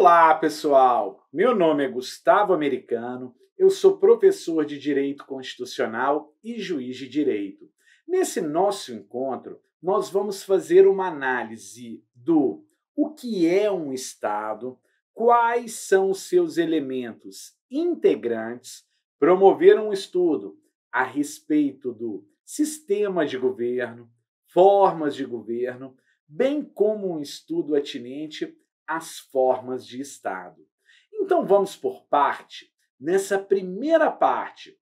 Olá, pessoal! Meu nome é Gustavo Americano, eu sou professor de Direito Constitucional e juiz de direito. Nesse nosso encontro, nós vamos fazer uma análise do o que é um Estado, quais são os seus elementos integrantes, promover um estudo a respeito do sistema de governo, formas de governo, bem como um estudo atinente as formas de Estado. Então vamos por parte. Nessa primeira parte,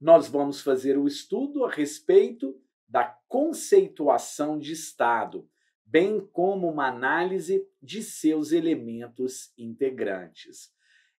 nós vamos fazer o estudo a respeito da conceituação de Estado, bem como uma análise de seus elementos integrantes.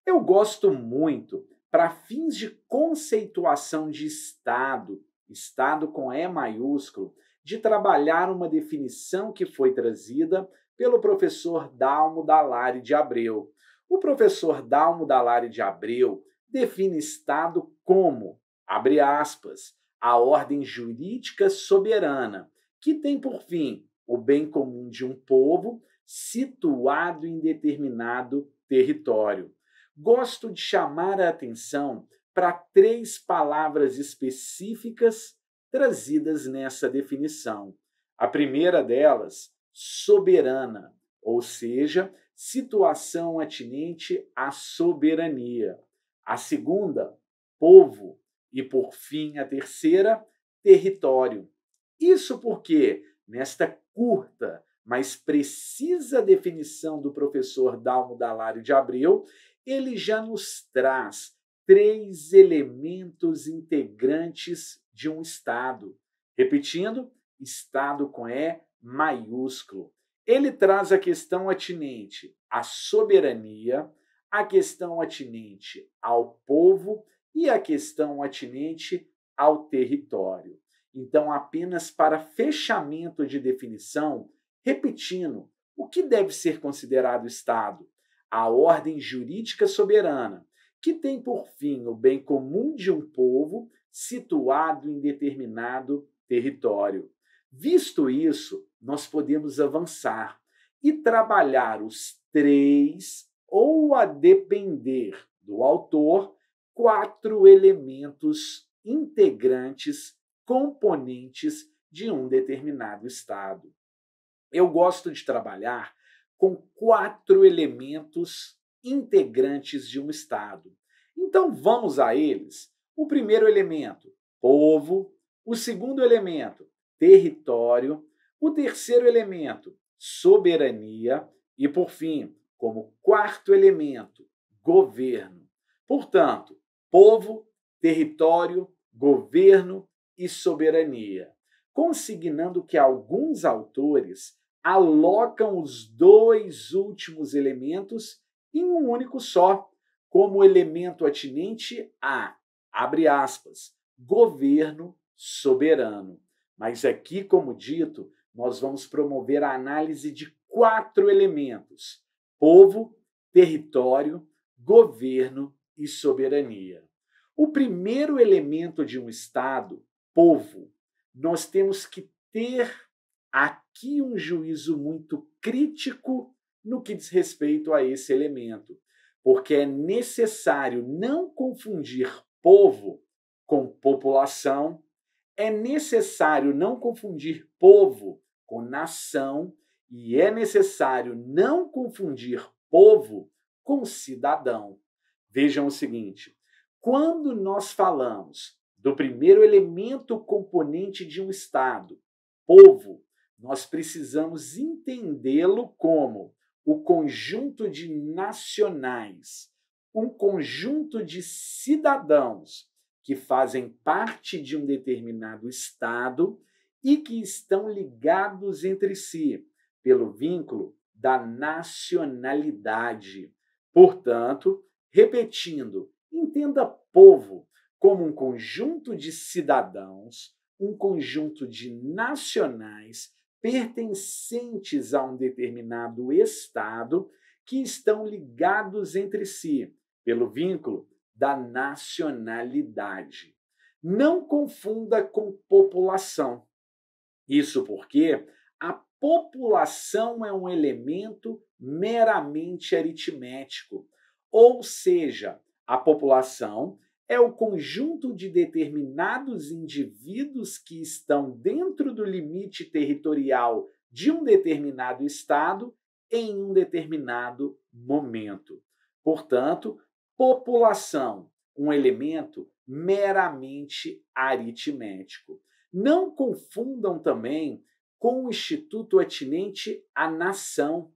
Eu gosto muito, para fins de conceituação de Estado, Estado com E maiúsculo, de trabalhar uma definição que foi trazida pelo professor Dalmo Dalari de Abreu. O professor Dalmo Dalari de Abreu define Estado como, abre aspas, a ordem jurídica soberana, que tem por fim o bem comum de um povo situado em determinado território. Gosto de chamar a atenção para três palavras específicas trazidas nessa definição. A primeira delas soberana, ou seja, situação atinente à soberania. A segunda, povo. E, por fim, a terceira, território. Isso porque, nesta curta, mas precisa definição do professor Dalmo Dalário de Abreu, ele já nos traz três elementos integrantes de um Estado. Repetindo, Estado com E, maiúsculo. Ele traz a questão atinente à soberania, a questão atinente ao povo e a questão atinente ao território. Então, apenas para fechamento de definição, repetindo, o que deve ser considerado Estado? A ordem jurídica soberana, que tem por fim o bem comum de um povo situado em determinado território. Visto isso, nós podemos avançar e trabalhar os três, ou a depender do autor, quatro elementos integrantes, componentes de um determinado estado. Eu gosto de trabalhar com quatro elementos integrantes de um estado. Então vamos a eles. O primeiro elemento, povo. O segundo elemento, território. O terceiro elemento, soberania. E, por fim, como quarto elemento, governo. Portanto, povo, território, governo e soberania, consignando que alguns autores alocam os dois últimos elementos em um único só, como elemento atinente a, abre aspas, governo soberano. Mas aqui, como dito, nós vamos promover a análise de quatro elementos: povo, território, governo e soberania. O primeiro elemento de um Estado, povo, nós temos que ter aqui um juízo muito crítico no que diz respeito a esse elemento, porque é necessário não confundir povo com população é necessário não confundir povo com nação e é necessário não confundir povo com cidadão. Vejam o seguinte: quando nós falamos do primeiro elemento componente de um Estado, povo, nós precisamos entendê-lo como o conjunto de nacionais, um conjunto de cidadãos que fazem parte de um determinado estado e que estão ligados entre si pelo vínculo da nacionalidade. Portanto, repetindo, entenda povo como um conjunto de cidadãos, um conjunto de nacionais pertencentes a um determinado estado que estão ligados entre si pelo vínculo da nacionalidade. Não confunda com população. Isso porque a população é um elemento meramente aritmético, ou seja, a população é o conjunto de determinados indivíduos que estão dentro do limite territorial de um determinado estado em um determinado momento. Portanto, população, um elemento meramente aritmético. Não confundam também com o instituto atinente à nação.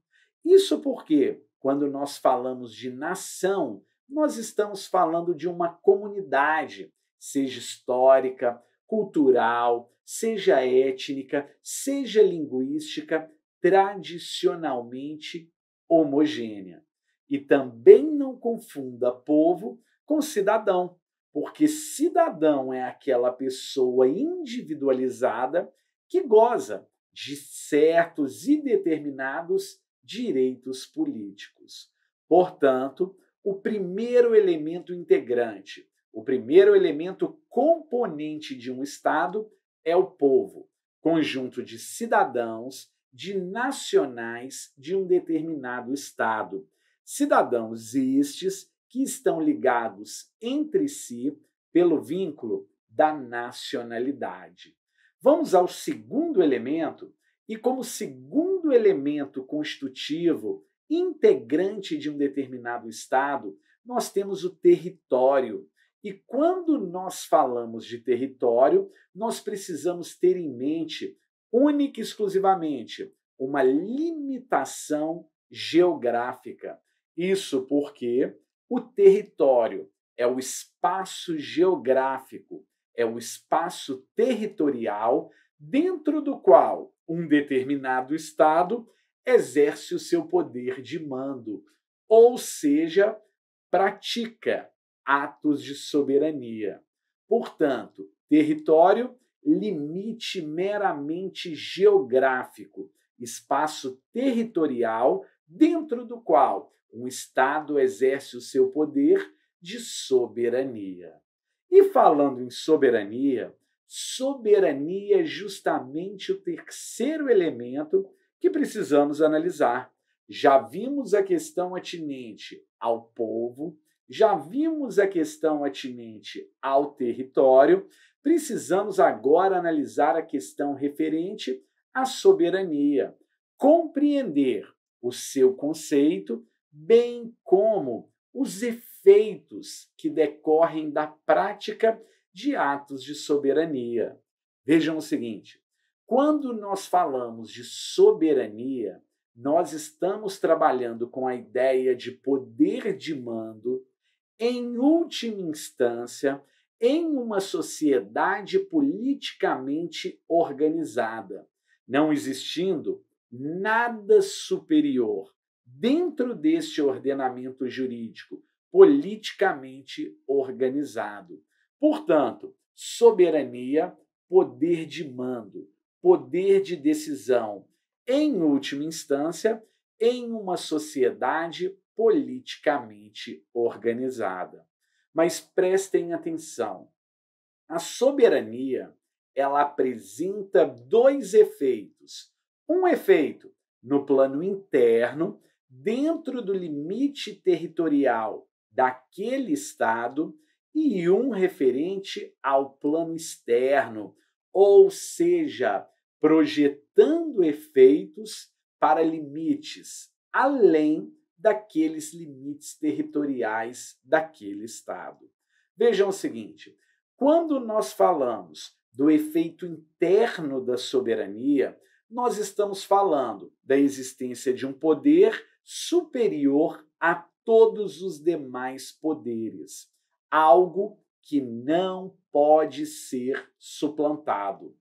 Isso porque, quando nós falamos de nação, nós estamos falando de uma comunidade, seja histórica, cultural, seja étnica, seja linguística, tradicionalmente homogênea. E também não confunda povo com cidadão, porque cidadão é aquela pessoa individualizada que goza de certos e determinados direitos políticos. Portanto, o primeiro elemento integrante, o primeiro elemento componente de um Estado é o povo, conjunto de cidadãos, de nacionais de um determinado Estado cidadãos estes que estão ligados entre si pelo vínculo da nacionalidade. Vamos ao segundo elemento, e como segundo elemento constitutivo, integrante de um determinado Estado, nós temos o território. E quando nós falamos de território, nós precisamos ter em mente, única e exclusivamente, uma limitação geográfica. Isso porque o território é o espaço geográfico, é o espaço territorial dentro do qual um determinado Estado exerce o seu poder de mando, ou seja, pratica atos de soberania. Portanto, território, limite meramente geográfico, espaço territorial dentro do qual um Estado exerce o seu poder de soberania. E falando em soberania, soberania é justamente o terceiro elemento que precisamos analisar. Já vimos a questão atinente ao povo, já vimos a questão atinente ao território, precisamos agora analisar a questão referente à soberania, compreender o seu conceito bem como os efeitos que decorrem da prática de atos de soberania. Vejam o seguinte: quando nós falamos de soberania, nós estamos trabalhando com a ideia de poder de mando, em última instância, em uma sociedade politicamente organizada, não existindo nada superior dentro deste ordenamento jurídico politicamente organizado. Portanto, soberania, poder de mando, poder de decisão, em última instância, em uma sociedade politicamente organizada. Mas prestem atenção. A soberania, ela apresenta dois efeitos. Um efeito no plano interno, dentro do limite territorial daquele Estado e um referente ao plano externo, ou seja, projetando efeitos para limites além daqueles limites territoriais daquele Estado. Vejam o seguinte: quando nós falamos do efeito interno da soberania, nós estamos falando da existência de um poder superior a todos os demais poderes, algo que não pode ser suplantado.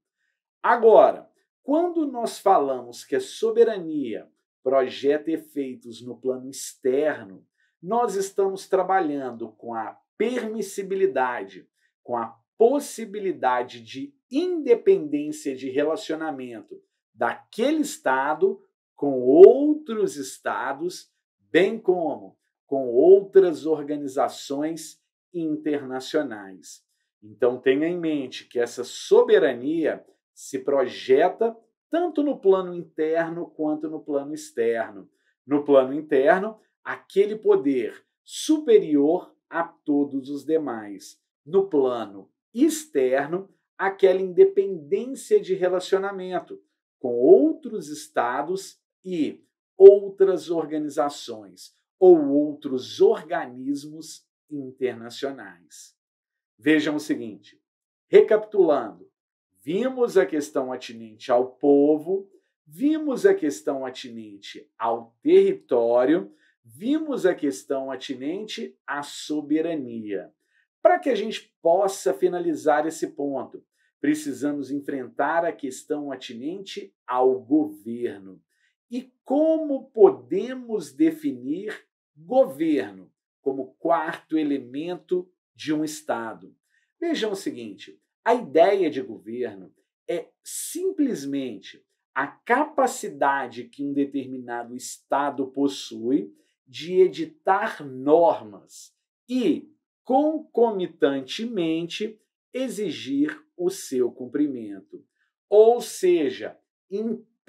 Agora, quando nós falamos que a soberania projeta efeitos no plano externo, nós estamos trabalhando com a permissibilidade, com a possibilidade de independência de relacionamento daquele Estado com outros estados, bem como com outras organizações internacionais. Então tenha em mente que essa soberania se projeta tanto no plano interno quanto no plano externo. No plano interno, aquele poder superior a todos os demais. No plano externo, aquela independência de relacionamento com outros estados e outras organizações ou outros organismos internacionais. Vejam o seguinte: recapitulando, vimos a questão atinente ao povo, vimos a questão atinente ao território, vimos a questão atinente à soberania. Para que a gente possa finalizar esse ponto, precisamos enfrentar a questão atinente ao governo. E como podemos definir governo como quarto elemento de um Estado? Vejam o seguinte: a ideia de governo é simplesmente a capacidade que um determinado Estado possui de editar normas e, concomitantemente, exigir o seu cumprimento. Ou seja,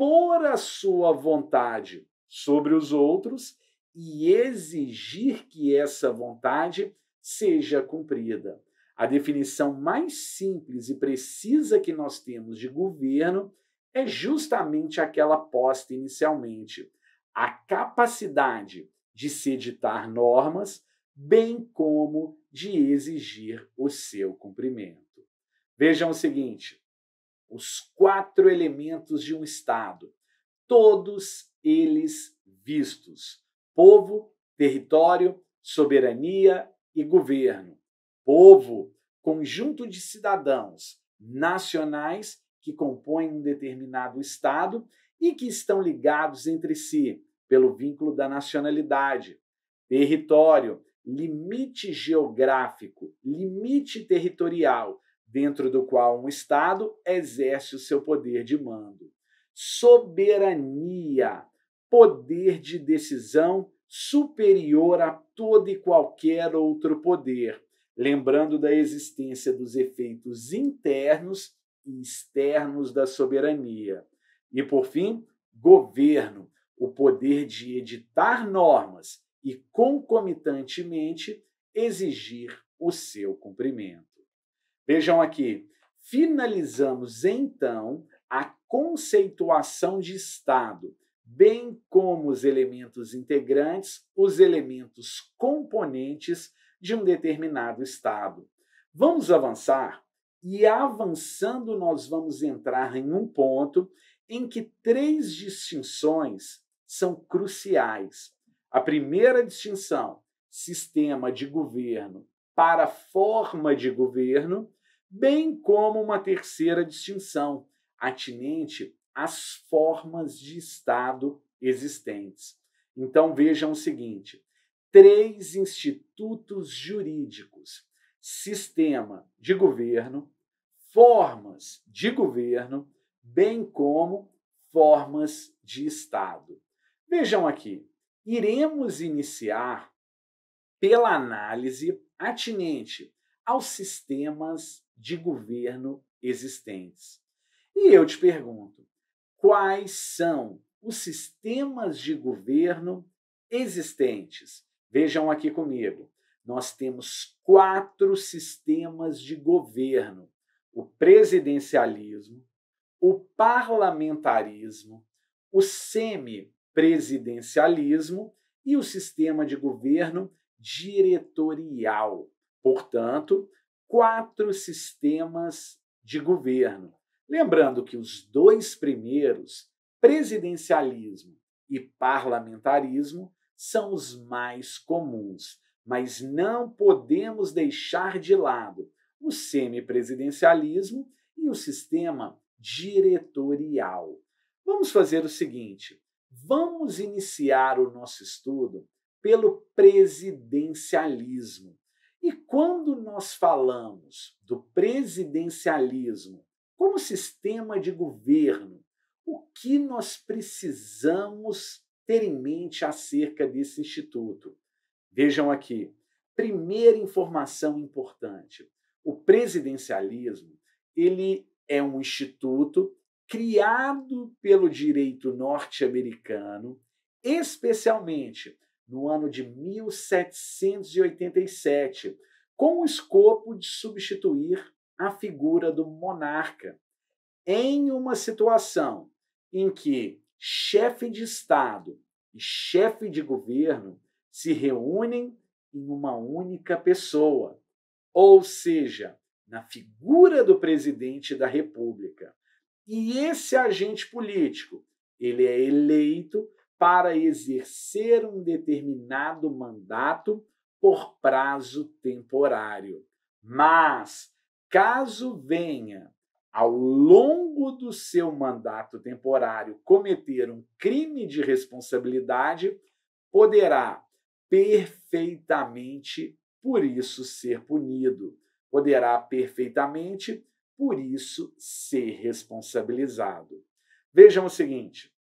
impor a sua vontade sobre os outros e exigir que essa vontade seja cumprida. A definição mais simples e precisa que nós temos de governo é justamente aquela posta inicialmente: a capacidade de se editar normas, bem como de exigir o seu cumprimento. Vejam o seguinte: os quatro elementos de um Estado, todos eles vistos: povo, território, soberania e governo. Povo, conjunto de cidadãos nacionais que compõem um determinado Estado e que estão ligados entre si pelo vínculo da nacionalidade. Território, limite geográfico, limite territorial dentro do qual um Estado exerce o seu poder de mando. Soberania, poder de decisão superior a todo e qualquer outro poder, lembrando da existência dos efeitos internos e externos da soberania. E, por fim, governo, o poder de editar normas e, concomitantemente, exigir o seu cumprimento. Vejam aqui. Finalizamos então a conceituação de Estado, bem como os elementos integrantes, os elementos componentes de um determinado Estado. Vamos avançar? E avançando, nós vamos entrar em um ponto em que três distinções são cruciais. A primeira distinção, sistema de governo para forma de governo, bem como uma terceira distinção, atinente às formas de Estado existentes. Então vejam o seguinte: três institutos jurídicos, sistema de governo, formas de governo, bem como formas de Estado. Vejam aqui, iremos iniciar pela análise atinente aos sistemas de governo existentes. E eu te pergunto: quais são os sistemas de governo existentes? Vejam aqui comigo. Nós temos quatro sistemas de governo: o presidencialismo, o parlamentarismo, o semi-presidencialismo e o sistema de governo diretorial. Portanto, quatro sistemas de governo. Lembrando que os dois primeiros, presidencialismo e parlamentarismo, são os mais comuns, mas não podemos deixar de lado o semipresidencialismo e o sistema diretorial. Vamos fazer o seguinte: vamos iniciar o nosso estudo pelo presidencialismo. E quando nós falamos do presidencialismo como sistema de governo, o que nós precisamos ter em mente acerca desse instituto? Vejam aqui, primeira informação importante. O presidencialismo, ele é um instituto criado pelo direito norte-americano, especialmente no ano de 1787, com o escopo de substituir a figura do monarca em uma situação em que chefe de Estado e chefe de governo se reúnem em uma única pessoa, ou seja, na figura do presidente da República. E esse agente político, ele é eleito para exercer um determinado mandato por prazo temporário. Mas, caso venha ao longo do seu mandato temporário cometer um crime de responsabilidade, poderá perfeitamente por isso ser punido, poderá perfeitamente por isso ser responsabilizado. Vejam o seguinte: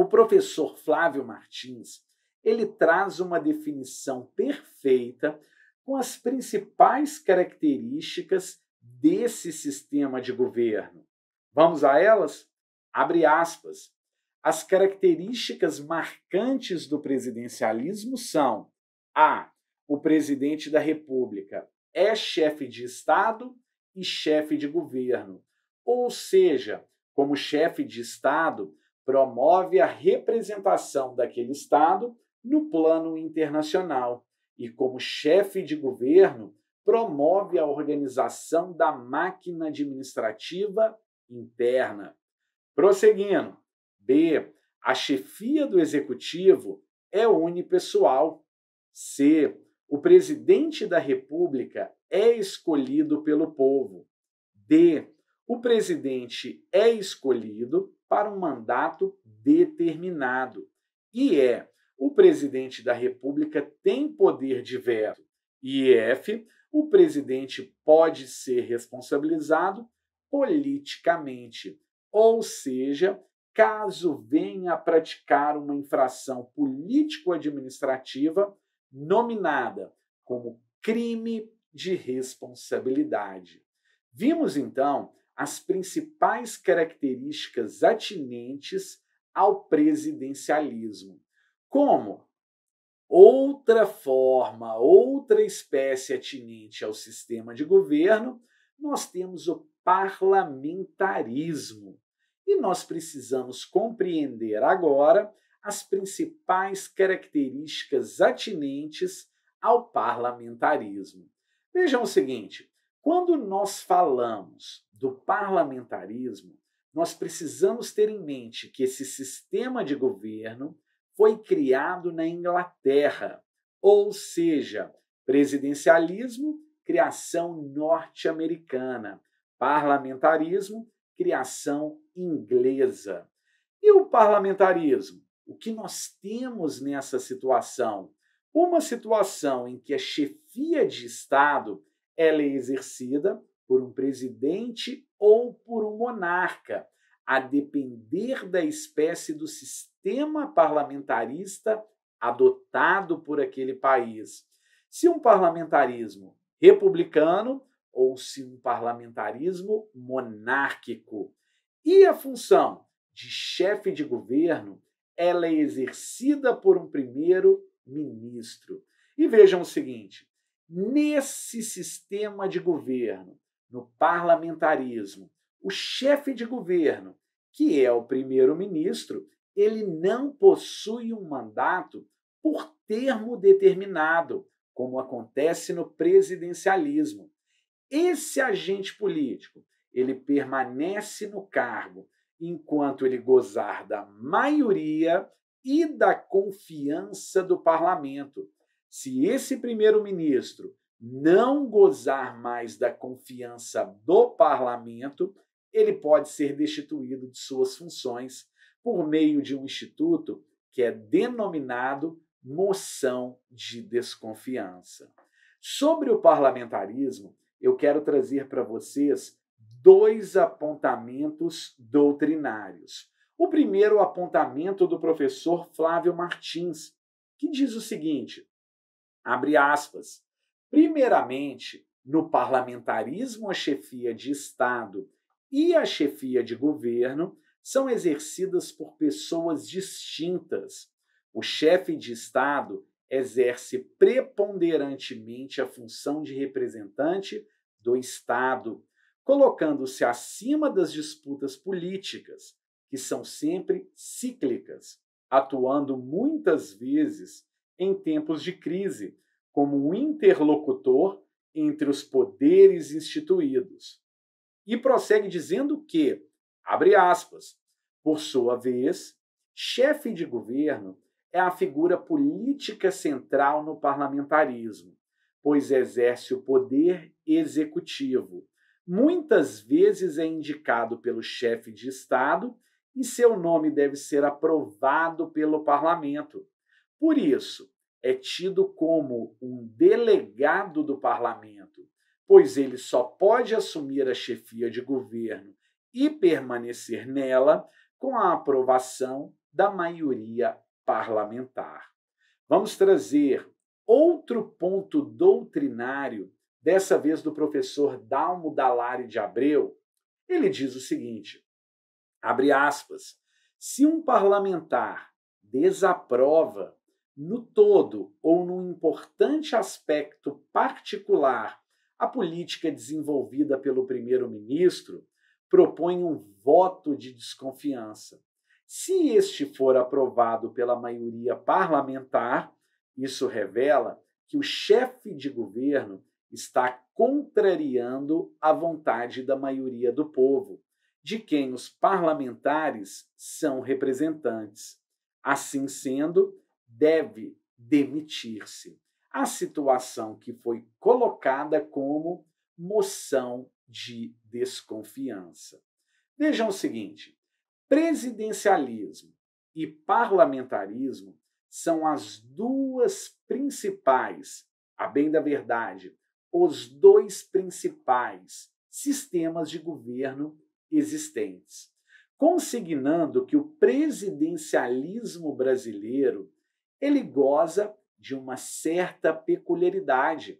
o professor Flávio Martins, ele traz uma definição perfeita com as principais características desse sistema de governo. Vamos a elas? Abre aspas. As características marcantes do presidencialismo são: a. O presidente da República é chefe de Estado e chefe de governo, ou seja, como chefe de Estado, promove a representação daquele Estado no plano internacional e, como chefe de governo, promove a organização da máquina administrativa interna. Prosseguindo, B. A chefia do executivo é unipessoal. C. O presidente da República é escolhido pelo povo. D o presidente é escolhido para um mandato determinado e é o presidente da República tem poder de veto. E é, F, o presidente pode ser responsabilizado politicamente, ou seja, caso venha a praticar uma infração político-administrativa nominada como crime de responsabilidade. Vimos então as principais características atinentes ao presidencialismo, como outra forma, outra espécie atinente ao sistema de governo, nós temos o parlamentarismo. E nós precisamos compreender agora as principais características atinentes ao parlamentarismo. Vejam o seguinte: quando nós falamos do parlamentarismo, nós precisamos ter em mente que esse sistema de governo foi criado na Inglaterra, ou seja, presidencialismo, criação norte-americana, parlamentarismo, criação inglesa. E o parlamentarismo? O que nós temos nessa situação? Uma situação em que a chefia de Estado ela é exercida por um presidente ou por um monarca, a depender da espécie do sistema parlamentarista adotado por aquele país. Se um parlamentarismo republicano ou se um parlamentarismo monárquico. E a função de chefe de governo, ela é exercida por um primeiro-ministro. E vejam o seguinte, Nesse sistema de governo, no parlamentarismo, o chefe de governo, que é o primeiro-ministro, ele não possui um mandato por termo determinado, como acontece no presidencialismo. Esse agente político, ele permanece no cargo enquanto ele gozar da maioria e da confiança do parlamento. Se esse primeiro-ministro não gozar mais da confiança do parlamento, ele pode ser destituído de suas funções por meio de um instituto que é denominado moção de desconfiança. Sobre o parlamentarismo, eu quero trazer para vocês dois apontamentos doutrinários. O primeiro apontamento do professor Flávio Martins, que diz o seguinte: Abre aspas. Primeiramente, no parlamentarismo, a chefia de Estado e a chefia de governo são exercidas por pessoas distintas. O chefe de Estado exerce preponderantemente a função de representante do Estado, colocando-se acima das disputas políticas, que são sempre cíclicas, atuando muitas vezes em tempos de crise, como um interlocutor entre os poderes instituídos. E prossegue dizendo que, abre aspas, por sua vez, chefe de governo é a figura política central no parlamentarismo, pois exerce o poder executivo. Muitas vezes é indicado pelo chefe de Estado e seu nome deve ser aprovado pelo parlamento, por isso, é tido como um delegado do parlamento, pois ele só pode assumir a chefia de governo e permanecer nela com a aprovação da maioria parlamentar. Vamos trazer outro ponto doutrinário, dessa vez do professor Dalmo Dalari de Abreu. Ele diz o seguinte: abre aspas, se um parlamentar desaprova no todo ou num importante aspecto particular a política desenvolvida pelo primeiro-ministro, propõe um voto de desconfiança. Se este for aprovado pela maioria parlamentar, isso revela que o chefe de governo está contrariando a vontade da maioria do povo, de quem os parlamentares são representantes. Assim sendo, deve demitir-se. A situação que foi colocada como moção de desconfiança. Vejam o seguinte: presidencialismo e parlamentarismo são as duas principais, a bem da verdade, os dois principais sistemas de governo existentes, consignando que o presidencialismo brasileiro ele goza de uma certa peculiaridade.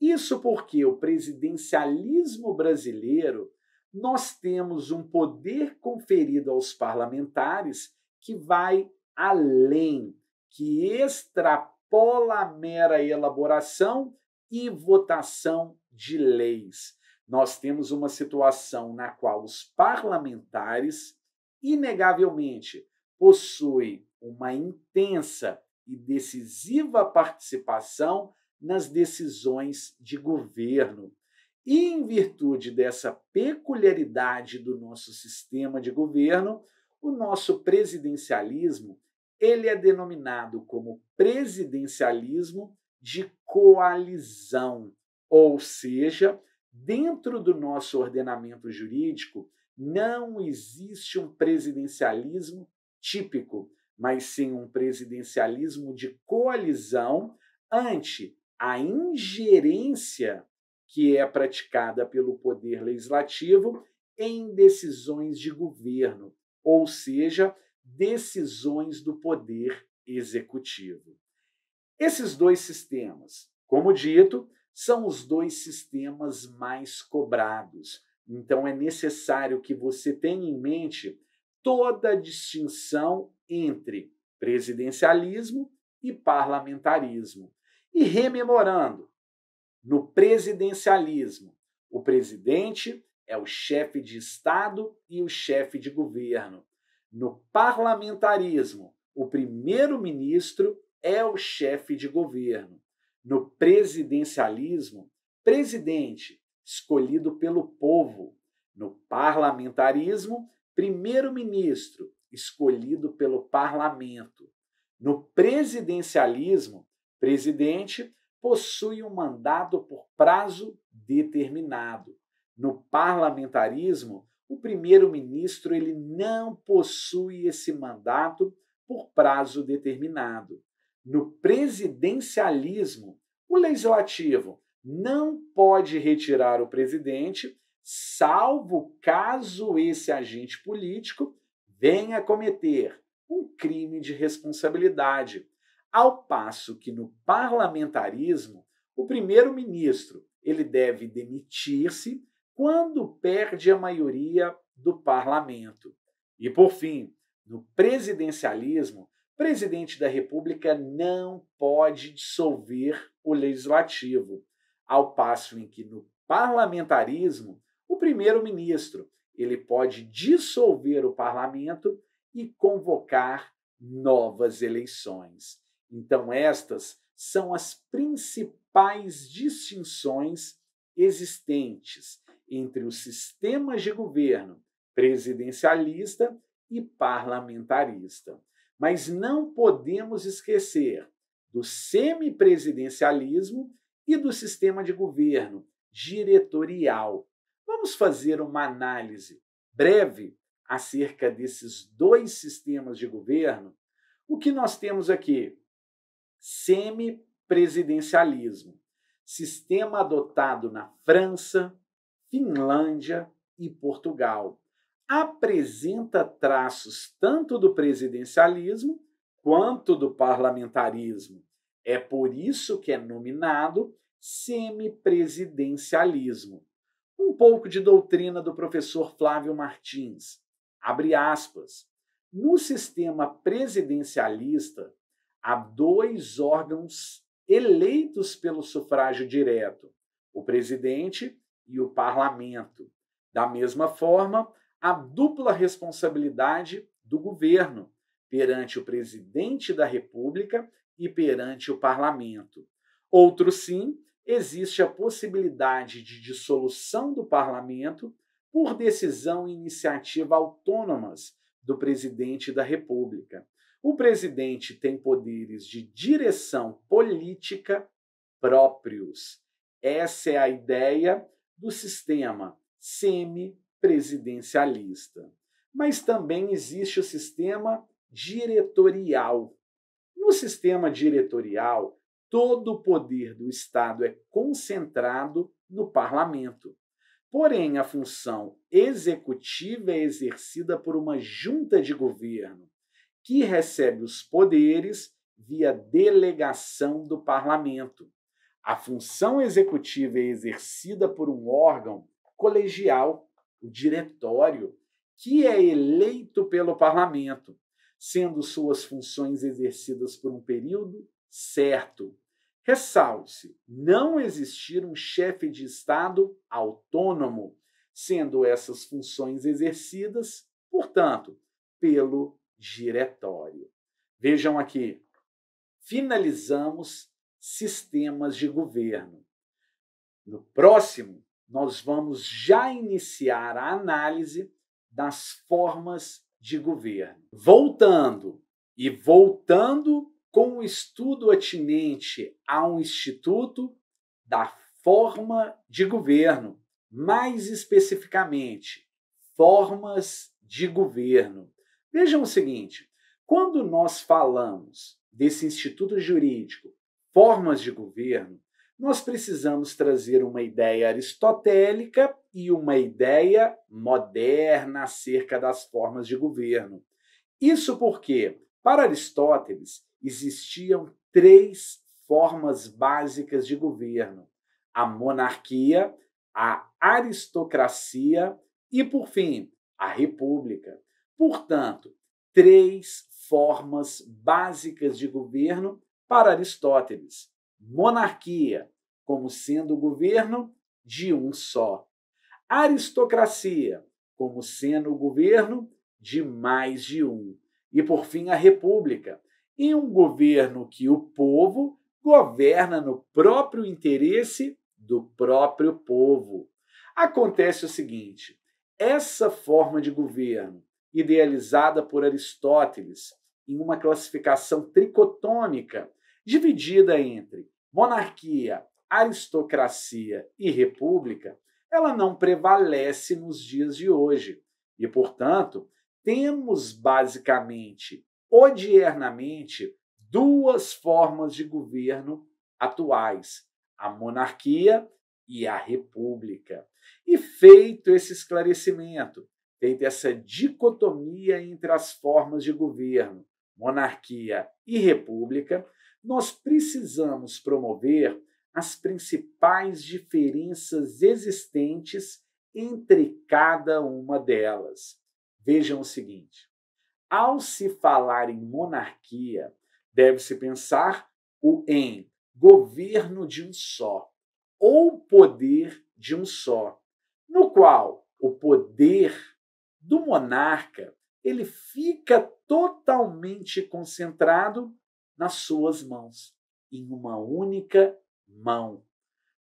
Isso porque o presidencialismo brasileiro, nós temos um poder conferido aos parlamentares que vai além, que extrapola a mera elaboração e votação de leis. Nós temos uma situação na qual os parlamentares, inegavelmente, possuem uma intensa e decisiva participação nas decisões de governo. E, em virtude dessa peculiaridade do nosso sistema de governo, o nosso presidencialismo ele é denominado como presidencialismo de coalizão, ou seja, dentro do nosso ordenamento jurídico não existe um presidencialismo típico mas sim um presidencialismo de coalizão ante a ingerência que é praticada pelo poder legislativo em decisões de governo, ou seja, decisões do poder executivo. Esses dois sistemas, como dito, são os dois sistemas mais cobrados. Então é necessário que você tenha em mente toda a distinção entre presidencialismo e parlamentarismo. E rememorando, no presidencialismo, o presidente é o chefe de Estado e o chefe de governo. No parlamentarismo, o primeiro-ministro é o chefe de governo. No presidencialismo, presidente, escolhido pelo povo. No parlamentarismo, primeiro-ministro, escolhido pelo parlamento. No presidencialismo, presidente possui um mandato por prazo determinado. No parlamentarismo, o primeiro-ministro ele não possui esse mandato por prazo determinado. No presidencialismo, o legislativo não pode retirar o presidente, salvo caso esse agente político venha cometer um crime de responsabilidade, ao passo que no parlamentarismo o primeiro-ministro ele deve demitir-se quando perde a maioria do parlamento. E por fim, no presidencialismo, o presidente da República não pode dissolver o legislativo, ao passo em que no parlamentarismo, o primeiro-ministro ele pode dissolver o parlamento e convocar novas eleições. Então, estas são as principais distinções existentes entre os sistemas de governo presidencialista e parlamentarista. Mas não podemos esquecer do semipresidencialismo e do sistema de governo diretorial, Vamos fazer uma análise breve acerca desses dois sistemas de governo. O que nós temos aqui? Semipresidencialismo, sistema adotado na França, Finlândia e Portugal. Apresenta traços tanto do presidencialismo quanto do parlamentarismo. É por isso que é nominado semipresidencialismo um pouco de doutrina do professor Flávio Martins. Abre aspas. No sistema presidencialista, há dois órgãos eleitos pelo sufrágio direto: o presidente e o parlamento. Da mesma forma, a dupla responsabilidade do governo perante o presidente da República e perante o parlamento. Outro sim existe a possibilidade de dissolução do parlamento por decisão e iniciativa autônomas do presidente da República. O presidente tem poderes de direção política próprios. Essa é a ideia do sistema semi-presidencialista. Mas também existe o sistema diretorial. No sistema diretorial, todo o poder do Estado é concentrado no parlamento. Porém, a função executiva é exercida por uma junta de governo, que recebe os poderes via delegação do parlamento. A função executiva é exercida por um órgão colegial, o diretório, que é eleito pelo parlamento, sendo suas funções exercidas por um período certo. Ressalte-se: não existir um chefe de Estado autônomo, sendo essas funções exercidas, portanto, pelo diretório. Vejam aqui, finalizamos sistemas de governo. No próximo, nós vamos já iniciar a análise das formas de governo. Voltando e voltando com o estudo atinente a um instituto da forma de governo, mais especificamente, formas de governo. Vejam o seguinte: quando nós falamos desse instituto jurídico, formas de governo, nós precisamos trazer uma ideia aristotélica e uma ideia moderna acerca das formas de governo. Isso porque, para Aristóteles, existiam três formas básicas de governo: a monarquia, a aristocracia e, por fim, a república. Portanto, três formas básicas de governo para Aristóteles: monarquia, como sendo o governo de um só, aristocracia, como sendo o governo de mais de um, e, por fim, a república em um governo que o povo governa no próprio interesse do próprio povo. Acontece o seguinte: essa forma de governo, idealizada por Aristóteles em uma classificação tricotômica, dividida entre monarquia, aristocracia e república, ela não prevalece nos dias de hoje. E, portanto, temos basicamente odiernamente é duas formas de governo atuais, a monarquia e a república. E feito esse esclarecimento, feita essa dicotomia entre as formas de governo, monarquia e república, nós precisamos promover as principais diferenças existentes entre cada uma delas. Vejam o seguinte: ao se falar em monarquia, deve-se pensar o em governo de um só ou poder de um só, no qual o poder do monarca ele fica totalmente concentrado nas suas mãos, em uma única mão.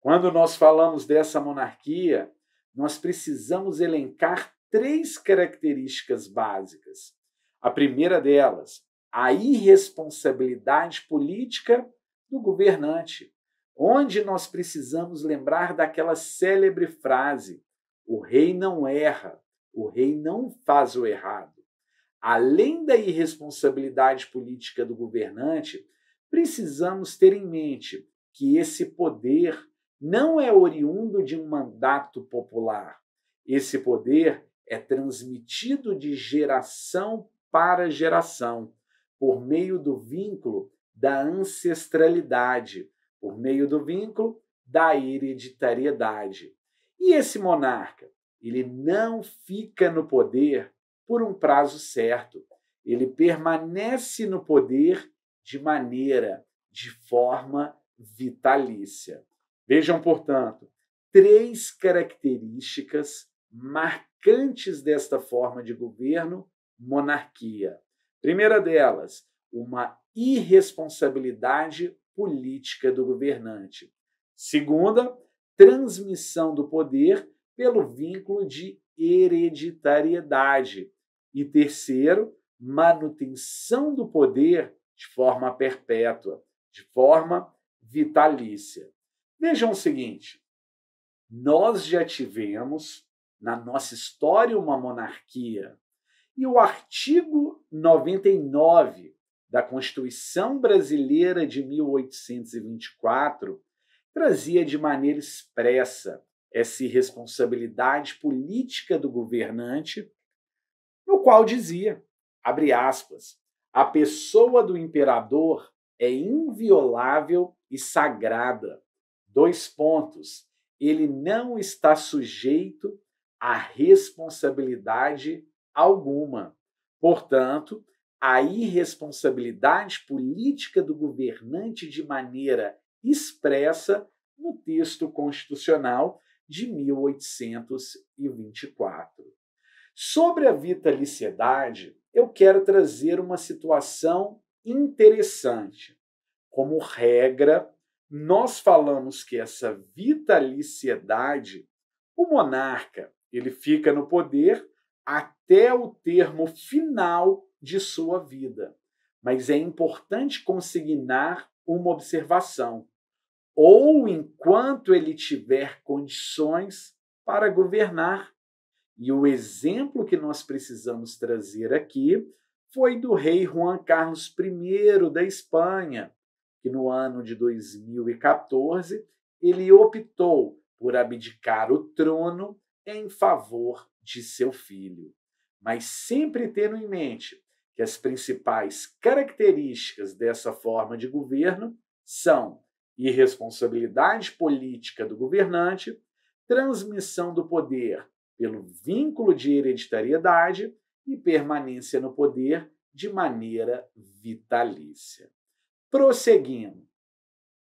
Quando nós falamos dessa monarquia, nós precisamos elencar três características básicas. A primeira delas, a irresponsabilidade política do governante, onde nós precisamos lembrar daquela célebre frase: o rei não erra, o rei não faz o errado. Além da irresponsabilidade política do governante, precisamos ter em mente que esse poder não é oriundo de um mandato popular. Esse poder é transmitido de geração para geração, por meio do vínculo da ancestralidade, por meio do vínculo da hereditariedade. E esse monarca, ele não fica no poder por um prazo certo. Ele permanece no poder de maneira, de forma vitalícia. Vejam, portanto, três características marcantes desta forma de governo monarquia. Primeira delas, uma irresponsabilidade política do governante. Segunda, transmissão do poder pelo vínculo de hereditariedade. E terceiro, manutenção do poder de forma perpétua, de forma vitalícia. Vejam o seguinte: nós já tivemos na nossa história uma monarquia, e o artigo 99 da Constituição Brasileira de 1824 trazia de maneira expressa essa irresponsabilidade política do governante, no qual dizia, abre aspas, a pessoa do imperador é inviolável e sagrada. Dois pontos. Ele não está sujeito à responsabilidade alguma. Portanto, a irresponsabilidade política do governante de maneira expressa no texto constitucional de 1824. Sobre a vitaliciedade, eu quero trazer uma situação interessante. Como regra, nós falamos que essa vitaliciedade, o monarca, ele fica no poder até o termo final de sua vida. Mas é importante consignar uma observação. Ou enquanto ele tiver condições para governar. E o exemplo que nós precisamos trazer aqui foi do rei Juan Carlos I da Espanha, que no ano de 2014 ele optou por abdicar o trono em favor de seu filho. Mas sempre tendo em mente que as principais características dessa forma de governo são irresponsabilidade política do governante, transmissão do poder pelo vínculo de hereditariedade e permanência no poder de maneira vitalícia. Prosseguindo,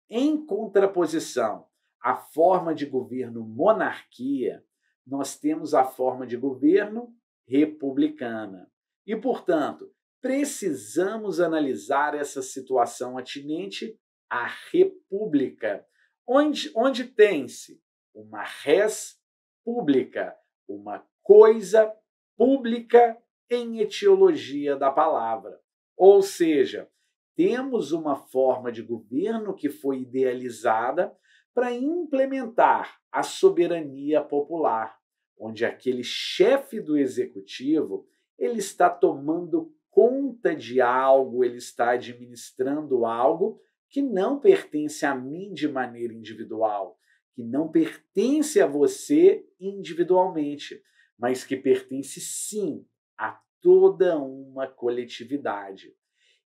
em contraposição à forma de governo monarquia, nós temos a forma de governo republicana. E, portanto, precisamos analisar essa situação atinente à república, onde, onde tem-se uma res pública, uma coisa pública em etiologia da palavra. Ou seja, temos uma forma de governo que foi idealizada para implementar a soberania popular, onde aquele chefe do executivo ele está tomando conta de algo, ele está administrando algo que não pertence a mim de maneira individual, que não pertence a você individualmente, mas que pertence sim a toda uma coletividade.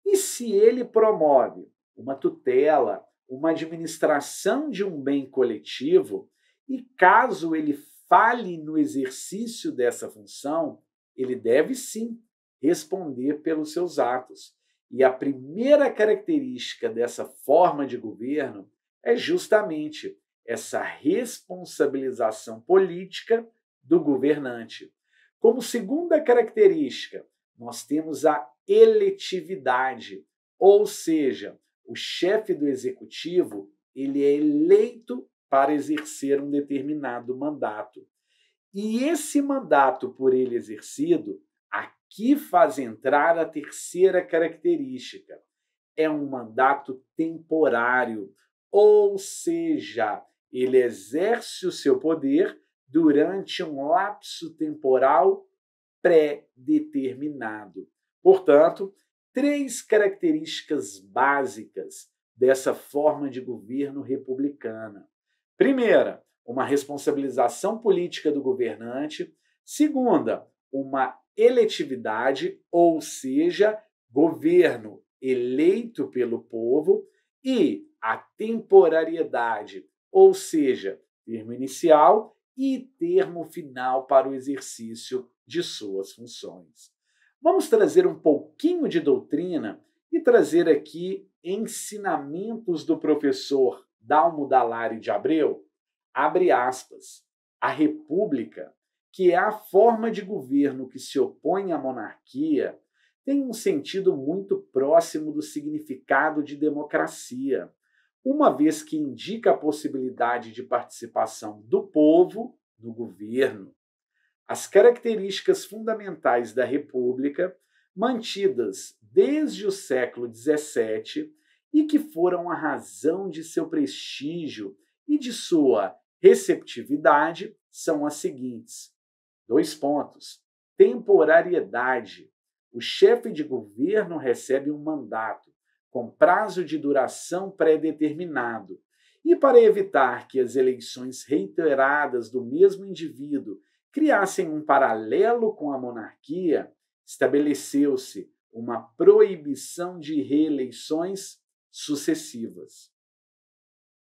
E se ele promove uma tutela, uma administração de um bem coletivo e, caso ele fale no exercício dessa função, ele deve sim responder pelos seus atos. E a primeira característica dessa forma de governo é justamente essa responsabilização política do governante. Como segunda característica, nós temos a eletividade, ou seja, o chefe do executivo, ele é eleito para exercer um determinado mandato. E esse mandato por ele exercido, aqui faz entrar a terceira característica. É um mandato temporário, ou seja, ele exerce o seu poder durante um lapso temporal pré-determinado. Portanto, três características básicas dessa forma de governo republicana. Primeira, uma responsabilização política do governante. Segunda, uma eletividade, ou seja, governo eleito pelo povo. E a temporariedade, ou seja, termo inicial e termo final para o exercício de suas funções. Vamos trazer um pouco pouquinho de doutrina e trazer aqui ensinamentos do professor Dalmo Dalari de Abreu, abre aspas, a república, que é a forma de governo que se opõe à monarquia, tem um sentido muito próximo do significado de democracia, uma vez que indica a possibilidade de participação do povo no governo. As características fundamentais da república mantidas desde o século XVII e que foram a razão de seu prestígio e de sua receptividade são as seguintes. Dois pontos. Temporariedade. O chefe de governo recebe um mandato com prazo de duração pré-determinado. E para evitar que as eleições reiteradas do mesmo indivíduo criassem um paralelo com a monarquia, estabeleceu-se uma proibição de reeleições sucessivas.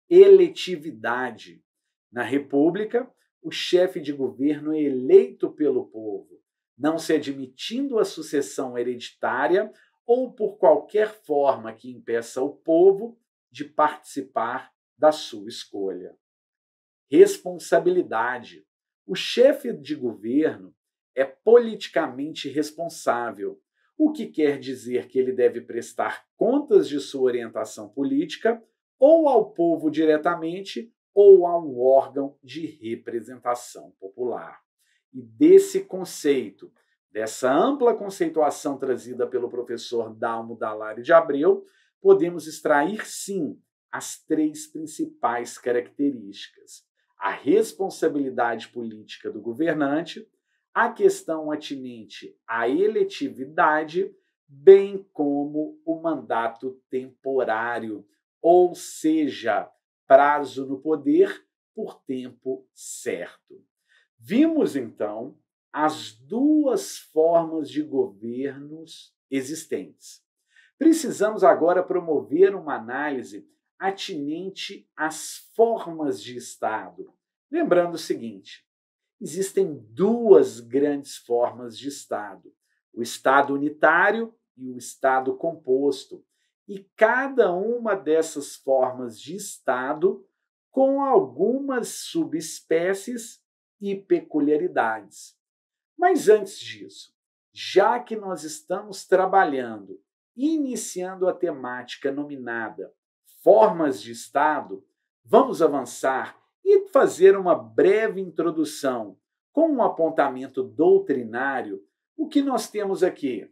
Eletividade. Na República, o chefe de governo é eleito pelo povo, não se admitindo a sucessão hereditária ou por qualquer forma que impeça o povo de participar da sua escolha. Responsabilidade. O chefe de governo é politicamente responsável, o que quer dizer que ele deve prestar contas de sua orientação política ou ao povo diretamente ou a um órgão de representação popular. E desse conceito, dessa ampla conceituação trazida pelo professor Dalmo Dalari de Abreu, podemos extrair sim as três principais características: a responsabilidade política do governante, a questão atinente à eletividade, bem como o mandato temporário, ou seja, prazo no poder por tempo certo. Vimos então as duas formas de governos existentes. Precisamos agora promover uma análise atinente às formas de Estado, lembrando o seguinte: existem duas grandes formas de Estado: o Estado unitário e o Estado composto. E cada uma dessas formas de Estado com algumas subespécies e peculiaridades. Mas antes disso, já que nós estamos trabalhando, iniciando a temática nominada Formas de Estado, vamos avançar e fazer uma breve introdução com um apontamento doutrinário, o que nós temos aqui?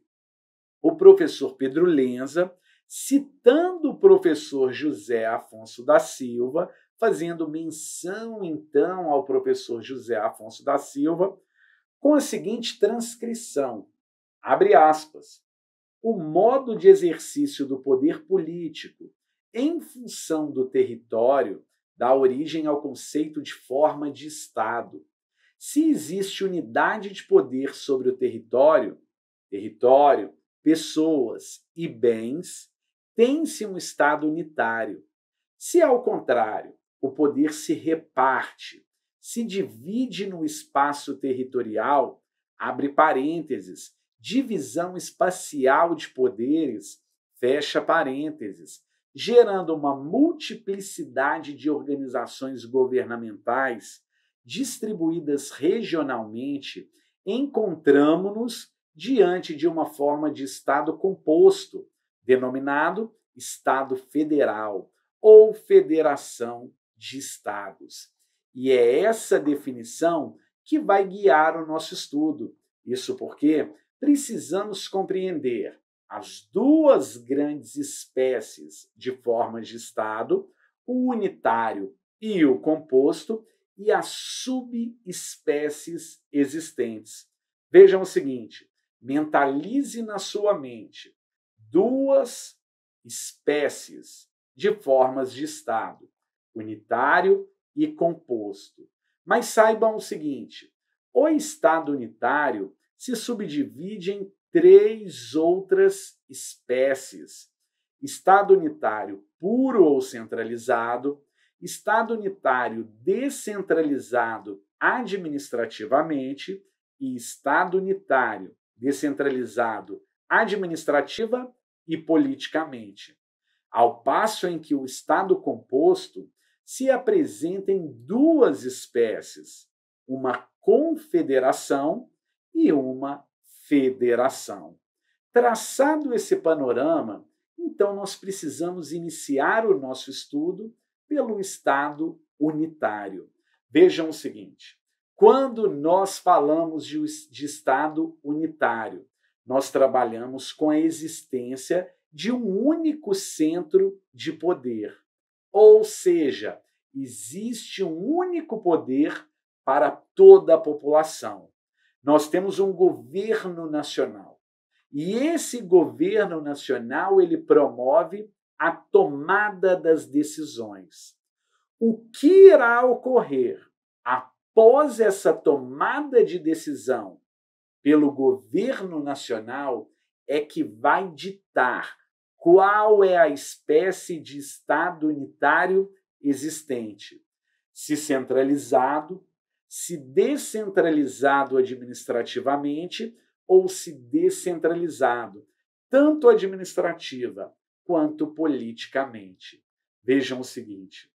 O professor Pedro Lenza citando o professor José Afonso da Silva, fazendo menção então ao professor José Afonso da Silva, com a seguinte transcrição: abre aspas. O modo de exercício do poder político em função do território dá origem ao conceito de forma de Estado. Se existe unidade de poder sobre o território, território, pessoas e bens, tem-se um Estado unitário. Se, ao contrário, o poder se reparte, se divide no espaço territorial, abre parênteses, divisão espacial de poderes, fecha parênteses, gerando uma multiplicidade de organizações governamentais distribuídas regionalmente, encontramos-nos diante de uma forma de Estado composto, denominado Estado Federal ou Federação de Estados. E é essa definição que vai guiar o nosso estudo. Isso porque precisamos compreender as duas grandes espécies de formas de estado, o unitário e o composto, e as subespécies existentes. Vejam o seguinte: mentalize na sua mente duas espécies de formas de estado, unitário e composto. Mas saibam o seguinte: o estado unitário se subdivide em três outras espécies: Estado unitário puro ou centralizado, Estado unitário descentralizado administrativamente e Estado unitário descentralizado administrativa e politicamente. Ao passo em que o Estado composto se apresenta em duas espécies, uma confederação e uma federação. Traçado esse panorama, então nós precisamos iniciar o nosso estudo pelo Estado unitário. Vejam o seguinte: quando nós falamos de, de Estado unitário, nós trabalhamos com a existência de um único centro de poder. Ou seja, existe um único poder para toda a população. Nós temos um governo nacional. E esse governo nacional, ele promove a tomada das decisões. O que irá ocorrer após essa tomada de decisão pelo governo nacional é que vai ditar qual é a espécie de Estado unitário existente. Se centralizado, se descentralizado administrativamente ou se descentralizado, tanto administrativa quanto politicamente. Vejam o seguinte: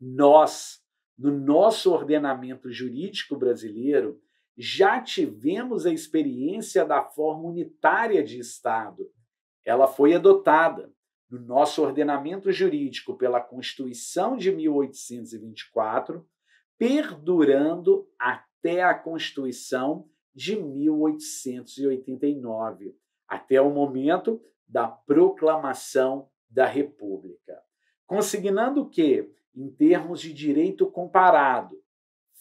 nós, no nosso ordenamento jurídico brasileiro, já tivemos a experiência da forma unitária de Estado. Ela foi adotada no nosso ordenamento jurídico pela Constituição de 1824 perdurando até a Constituição de 1889, até o momento da proclamação da República. Consignando que, em termos de direito comparado,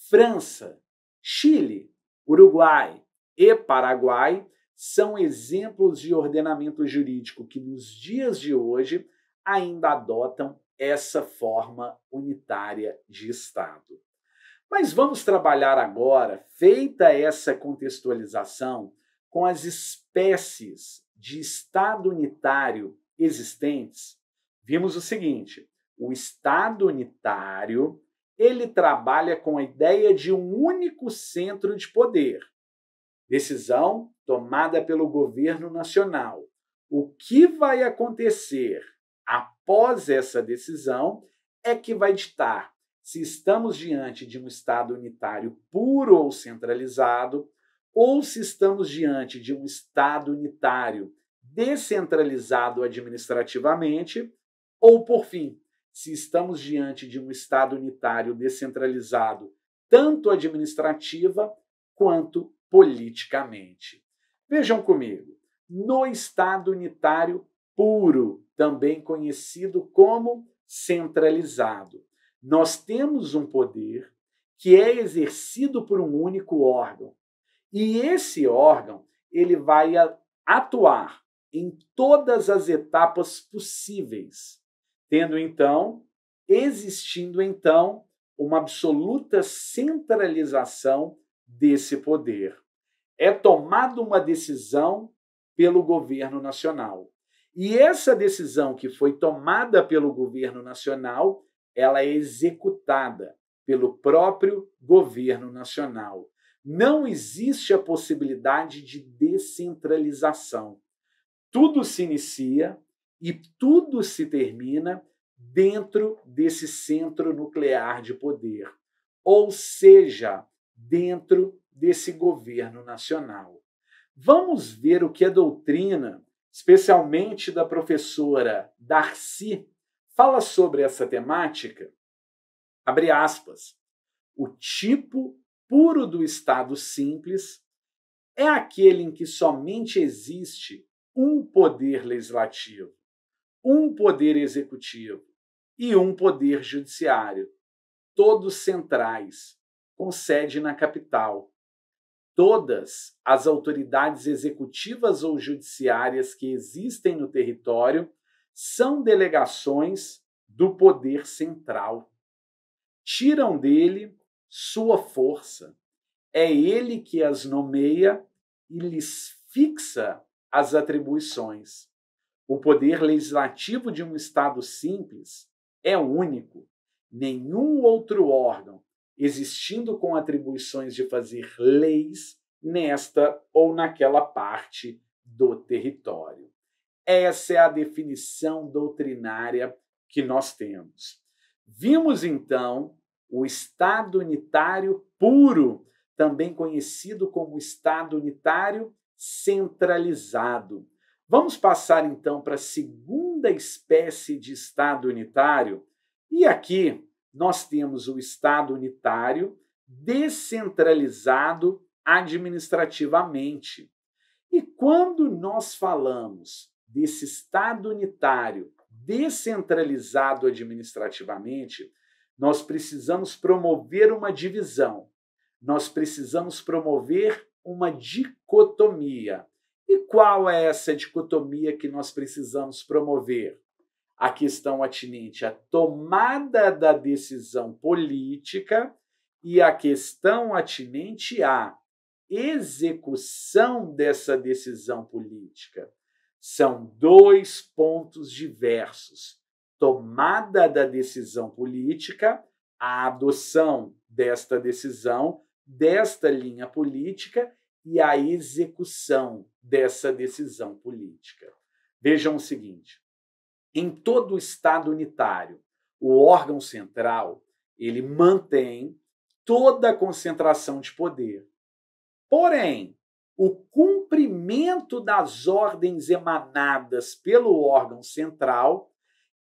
França, Chile, Uruguai e Paraguai são exemplos de ordenamento jurídico que, nos dias de hoje, ainda adotam essa forma unitária de Estado. Mas vamos trabalhar agora, feita essa contextualização, com as espécies de Estado unitário existentes. Vimos o seguinte: o Estado unitário ele trabalha com a ideia de um único centro de poder. Decisão tomada pelo governo nacional. O que vai acontecer após essa decisão é que vai ditar se estamos diante de um Estado unitário puro ou centralizado, ou se estamos diante de um Estado unitário descentralizado administrativamente, ou, por fim, se estamos diante de um Estado unitário descentralizado tanto administrativa quanto politicamente. Vejam comigo, no Estado unitário puro, também conhecido como centralizado, nós temos um poder que é exercido por um único órgão. E esse órgão, ele vai atuar em todas as etapas possíveis, tendo então, existindo então, uma absoluta centralização desse poder. É tomada uma decisão pelo governo nacional. E essa decisão que foi tomada pelo governo nacional ela é executada pelo próprio governo nacional. Não existe a possibilidade de descentralização. Tudo se inicia e tudo se termina dentro desse centro nuclear de poder, ou seja, dentro desse governo nacional. Vamos ver o que a doutrina, especialmente da professora Darcy fala sobre essa temática, abre aspas, o tipo puro do estado simples é aquele em que somente existe um poder legislativo, um poder executivo e um poder judiciário, todos centrais, com sede na capital. Todas as autoridades executivas ou judiciárias que existem no território são delegações do poder central. Tiram dele sua força. É ele que as nomeia e lhes fixa as atribuições. O poder legislativo de um Estado simples é único. Nenhum outro órgão, existindo com atribuições de fazer leis nesta ou naquela parte do território. Essa é a definição doutrinária que nós temos. Vimos então o Estado unitário puro, também conhecido como Estado unitário centralizado. Vamos passar então para a segunda espécie de Estado unitário, e aqui nós temos o Estado unitário descentralizado administrativamente. E quando nós falamos desse Estado unitário, descentralizado administrativamente, nós precisamos promover uma divisão, nós precisamos promover uma dicotomia. E qual é essa dicotomia que nós precisamos promover? A questão atinente à tomada da decisão política e a questão atinente à execução dessa decisão política. São dois pontos diversos: tomada da decisão política, a adoção desta decisão, desta linha política e a execução dessa decisão política. Vejam o seguinte: em todo o Estado unitário, o órgão central ele mantém toda a concentração de poder. Porém, o cumprimento das ordens emanadas pelo órgão central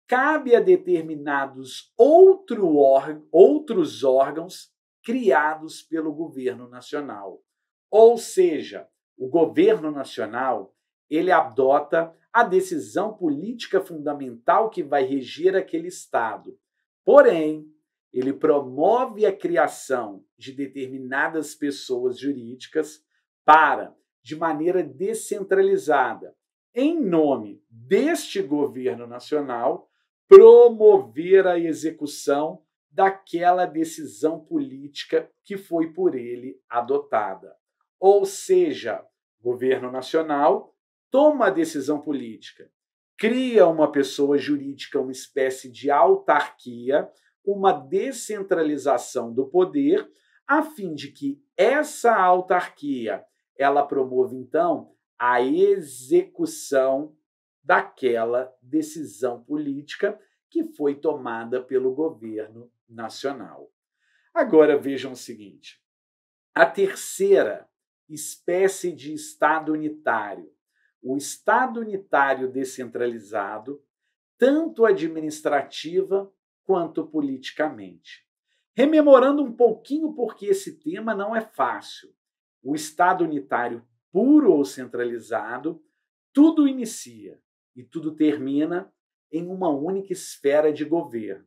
cabe a determinados outro or, outros órgãos criados pelo governo nacional. Ou seja, o governo nacional ele adota a decisão política fundamental que vai reger aquele estado. Porém, ele promove a criação de determinadas pessoas jurídicas para, de maneira descentralizada, em nome deste governo nacional, promover a execução daquela decisão política que foi por ele adotada. Ou seja, governo nacional toma a decisão política, cria uma pessoa jurídica, uma espécie de autarquia, uma descentralização do poder, a fim de que essa autarquia ela promove, então, a execução daquela decisão política que foi tomada pelo governo nacional. Agora vejam o seguinte: a terceira espécie de Estado unitário, o Estado unitário descentralizado, tanto administrativa quanto politicamente. Rememorando um pouquinho, porque esse tema não é fácil o Estado unitário puro ou centralizado, tudo inicia e tudo termina em uma única esfera de governo.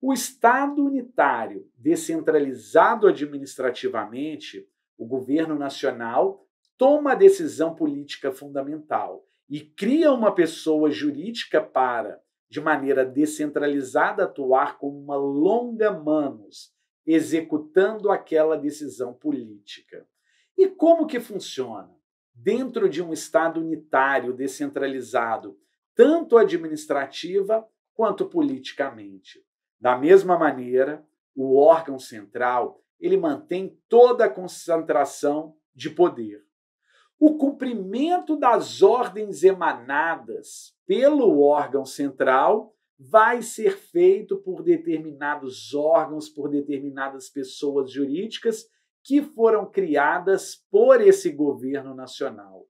O Estado unitário, descentralizado administrativamente, o governo nacional toma a decisão política fundamental e cria uma pessoa jurídica para, de maneira descentralizada, atuar como uma longa manos, executando aquela decisão política. E como que funciona? Dentro de um Estado unitário, descentralizado, tanto administrativa quanto politicamente. Da mesma maneira, o órgão central ele mantém toda a concentração de poder. O cumprimento das ordens emanadas pelo órgão central vai ser feito por determinados órgãos, por determinadas pessoas jurídicas que foram criadas por esse governo nacional.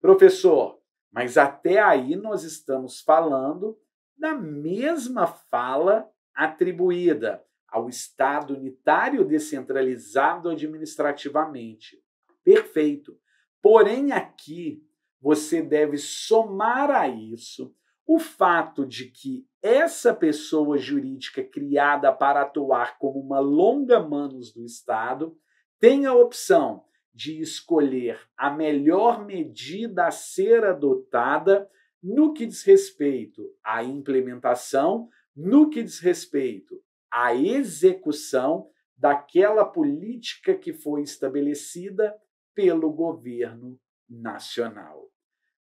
Professor, mas até aí nós estamos falando da mesma fala atribuída ao Estado unitário descentralizado administrativamente. Perfeito. Porém, aqui você deve somar a isso o fato de que essa pessoa jurídica criada para atuar como uma longa manos do Estado tem a opção de escolher a melhor medida a ser adotada no que diz respeito à implementação, no que diz respeito à execução daquela política que foi estabelecida pelo governo nacional.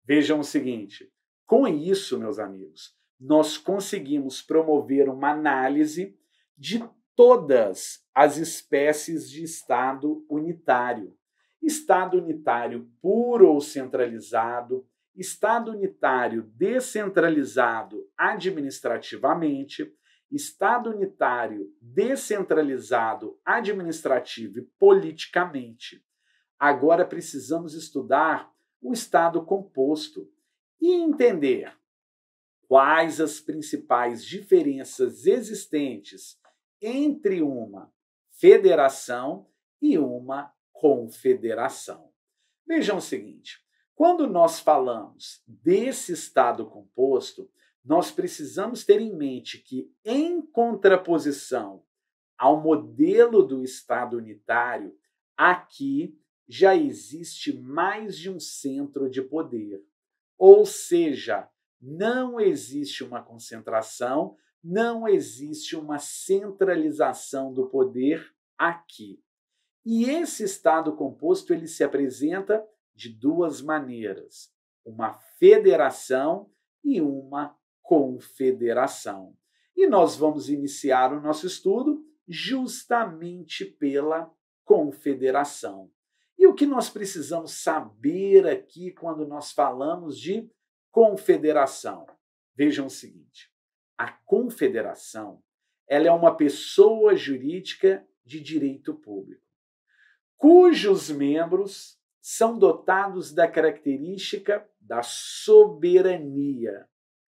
Vejam o seguinte: com isso, meus amigos, nós conseguimos promover uma análise de todas as espécies de Estado unitário. Estado unitário puro ou centralizado, Estado unitário descentralizado administrativamente, Estado unitário descentralizado administrativo e politicamente. Agora precisamos estudar o Estado composto e entender quais as principais diferenças existentes entre uma federação e uma confederação. Vejam o seguinte: quando nós falamos desse Estado composto, nós precisamos ter em mente que, em contraposição ao modelo do Estado unitário, aqui já existe mais de um centro de poder. Ou seja, não existe uma concentração, não existe uma centralização do poder aqui. E esse estado composto ele se apresenta de duas maneiras: uma federação e uma confederação. E nós vamos iniciar o nosso estudo justamente pela confederação. E o que nós precisamos saber aqui quando nós falamos de confederação? Vejam o seguinte: a confederação ela é uma pessoa jurídica de direito público, cujos membros são dotados da característica da soberania,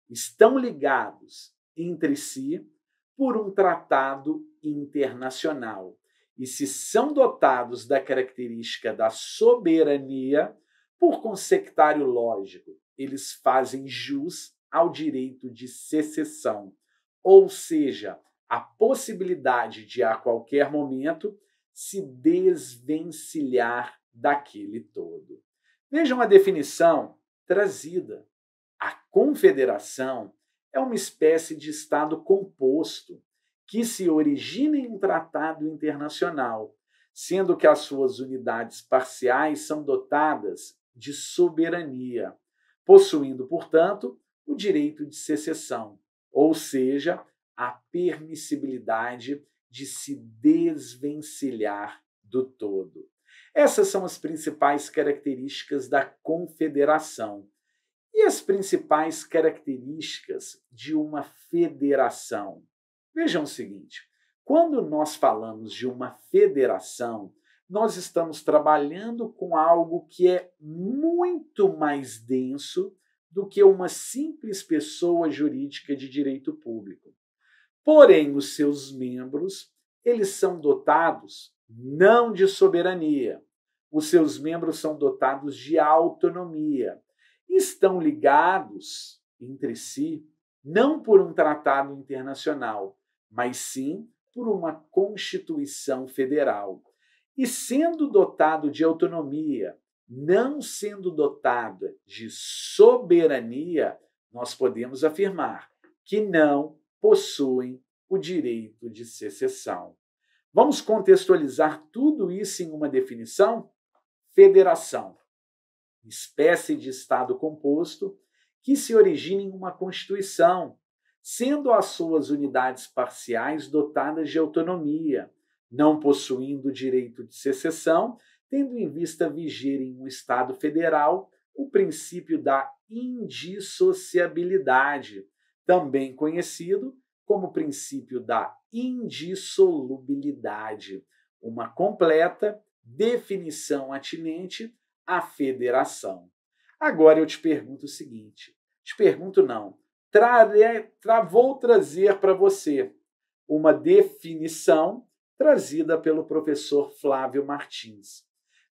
estão ligados entre si por um tratado internacional e se são dotados da característica da soberania por consectário lógico, eles fazem jus ao direito de secessão, ou seja, a possibilidade de a qualquer momento se desvencilhar daquele todo. Vejam a definição trazida. A confederação é uma espécie de Estado composto que se origina em um tratado internacional, sendo que as suas unidades parciais são dotadas de soberania, possuindo, portanto, o direito de secessão, ou seja, a permissibilidade de se desvencilhar do todo. Essas são as principais características da confederação e as principais características de uma federação. Vejam o seguinte: quando nós falamos de uma federação, nós estamos trabalhando com algo que é muito mais denso do que uma simples pessoa jurídica de direito público. Porém, os seus membros, eles são dotados não de soberania. Os seus membros são dotados de autonomia. Estão ligados entre si não por um tratado internacional, mas sim por uma Constituição Federal. E sendo dotado de autonomia não sendo dotada de soberania, nós podemos afirmar que não possuem o direito de secessão. Vamos contextualizar tudo isso em uma definição? Federação, espécie de Estado composto que se origina em uma Constituição, sendo as suas unidades parciais dotadas de autonomia, não possuindo direito de secessão tendo em vista viger em um Estado federal o princípio da indissociabilidade, também conhecido como princípio da indissolubilidade, uma completa definição atinente à federação. Agora eu te pergunto o seguinte: te pergunto não, trarei, tra, vou trazer para você uma definição trazida pelo professor Flávio Martins.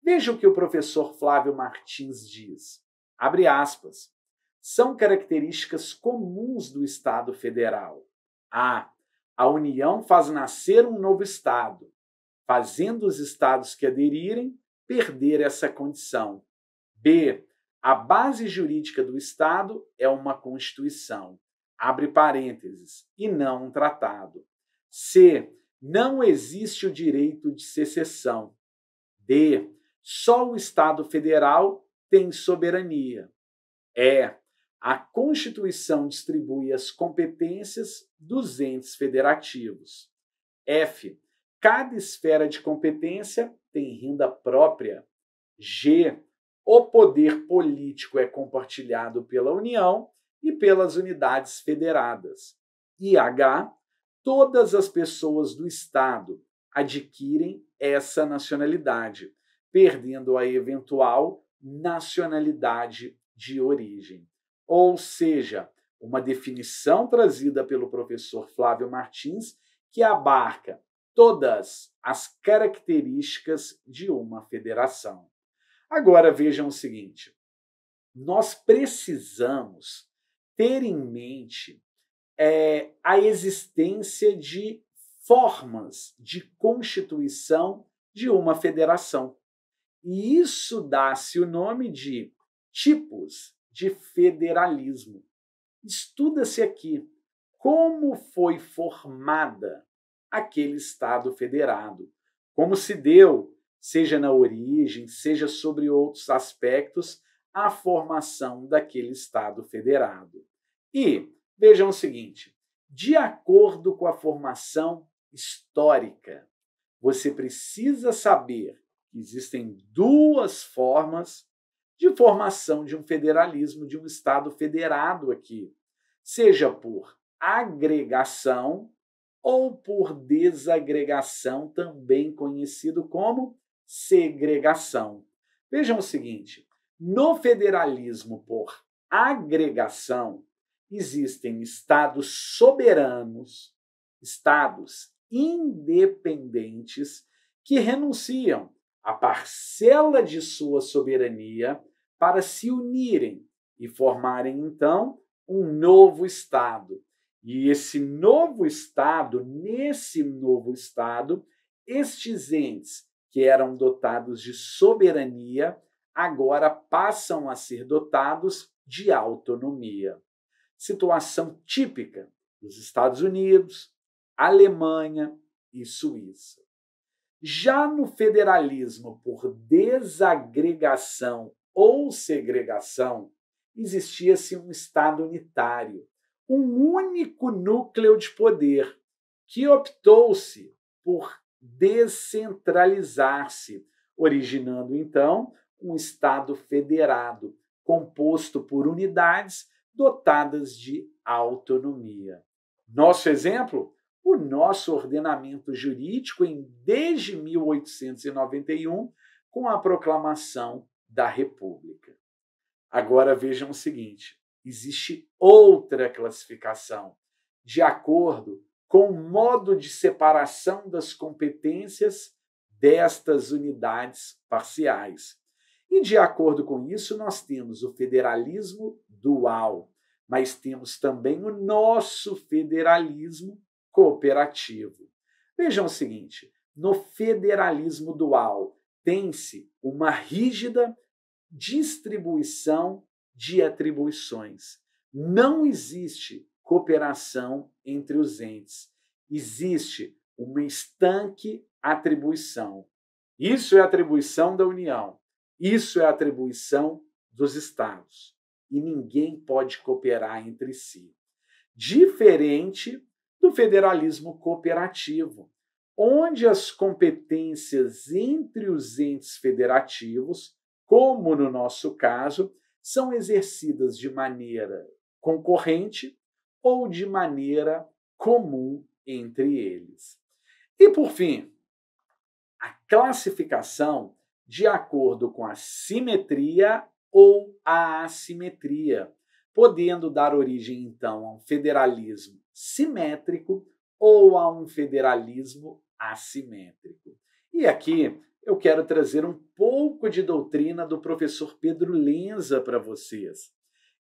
Veja o que o professor Flávio Martins diz. Abre aspas. São características comuns do Estado federal. A. A União faz nascer um novo Estado, fazendo os Estados que aderirem perder essa condição. B. A base jurídica do Estado é uma Constituição, abre parênteses, e não um tratado. C. Não existe o direito de secessão. D só o Estado federal tem soberania. É, a Constituição distribui as competências dos entes federativos. F. Cada esfera de competência tem renda própria. G. O poder político é compartilhado pela União e pelas unidades federadas. E H. Todas as pessoas do Estado adquirem essa nacionalidade perdendo a eventual nacionalidade de origem. Ou seja, uma definição trazida pelo professor Flávio Martins que abarca todas as características de uma federação. Agora vejam o seguinte: nós precisamos ter em mente é, a existência de formas de constituição de uma federação. E isso dá-se o nome de tipos de federalismo. Estuda-se aqui como foi formada aquele Estado federado, como se deu, seja na origem, seja sobre outros aspectos, a formação daquele Estado federado. E vejam o seguinte: de acordo com a formação histórica, você precisa saber que existem duas formas de formação de um federalismo, de um Estado federado aqui, seja por agregação ou por desagregação, também conhecido como segregação. Vejam o seguinte: no federalismo por agregação, existem estados soberanos, estados independentes que renunciam a parcela de sua soberania para se unirem e formarem então um novo Estado. E esse novo Estado, nesse novo Estado, estes entes que eram dotados de soberania agora passam a ser dotados de autonomia. Situação típica dos Estados Unidos, Alemanha e Suíça. Já no federalismo por desagregação ou segregação, existia-se um Estado unitário, um único núcleo de poder, que optou-se por descentralizar-se, originando então um Estado federado, composto por unidades dotadas de autonomia. Nosso exemplo? o nosso ordenamento jurídico em desde 1891, com a proclamação da República. Agora vejam o seguinte: existe outra classificação, de acordo com o modo de separação das competências destas unidades parciais. E de acordo com isso, nós temos o federalismo dual, mas temos também o nosso federalismo cooperativo. Vejam o seguinte: no federalismo dual tem-se uma rígida distribuição de atribuições. Não existe cooperação entre os entes. Existe uma estanque atribuição. Isso é atribuição da União. Isso é atribuição dos estados. E ninguém pode cooperar entre si. Diferente do federalismo cooperativo, onde as competências entre os entes federativos, como no nosso caso, são exercidas de maneira concorrente ou de maneira comum entre eles. E por fim, a classificação de acordo com a simetria ou a assimetria, podendo dar origem então a um federalismo simétrico ou a um federalismo assimétrico. E aqui eu quero trazer um pouco de doutrina do professor Pedro Lenza para vocês.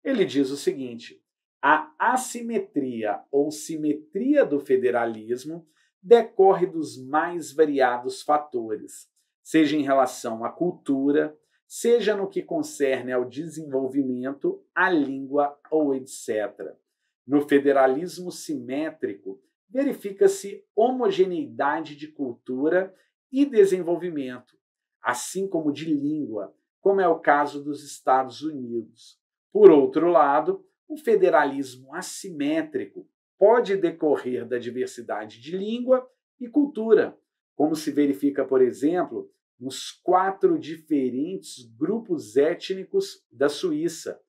Ele diz o seguinte: a assimetria ou simetria do federalismo decorre dos mais variados fatores, seja em relação à cultura, seja no que concerne ao desenvolvimento, à língua ou etc. No federalismo simétrico, verifica-se homogeneidade de cultura e desenvolvimento, assim como de língua, como é o caso dos Estados Unidos. Por outro lado, o federalismo assimétrico pode decorrer da diversidade de língua e cultura, como se verifica, por exemplo, nos quatro diferentes grupos étnicos da Suíça.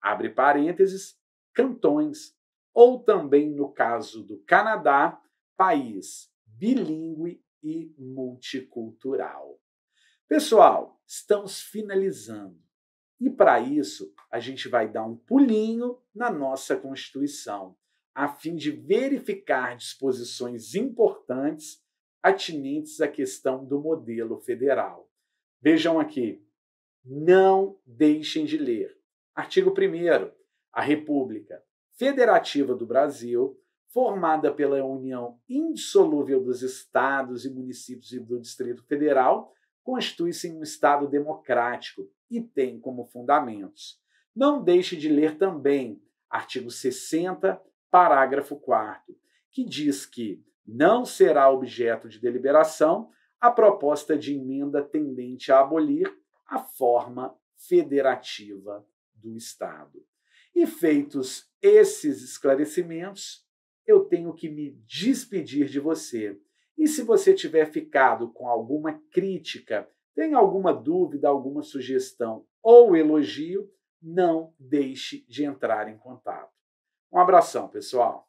Abre parênteses, cantões, ou também no caso do Canadá, país bilíngue e multicultural. Pessoal, estamos finalizando. E para isso, a gente vai dar um pulinho na nossa Constituição, a fim de verificar disposições importantes atinentes à questão do modelo federal. Vejam aqui. Não deixem de ler. Artigo 1. A República Federativa do Brasil, formada pela união indissolúvel dos estados e municípios e do Distrito Federal, constitui-se um Estado democrático e tem como fundamentos. Não deixe de ler também artigo 60, parágrafo 4, que diz que não será objeto de deliberação a proposta de emenda tendente a abolir a forma federativa do Estado. E feitos esses esclarecimentos, eu tenho que me despedir de você. E se você tiver ficado com alguma crítica, tem alguma dúvida, alguma sugestão ou elogio, não deixe de entrar em contato. Um abração, pessoal!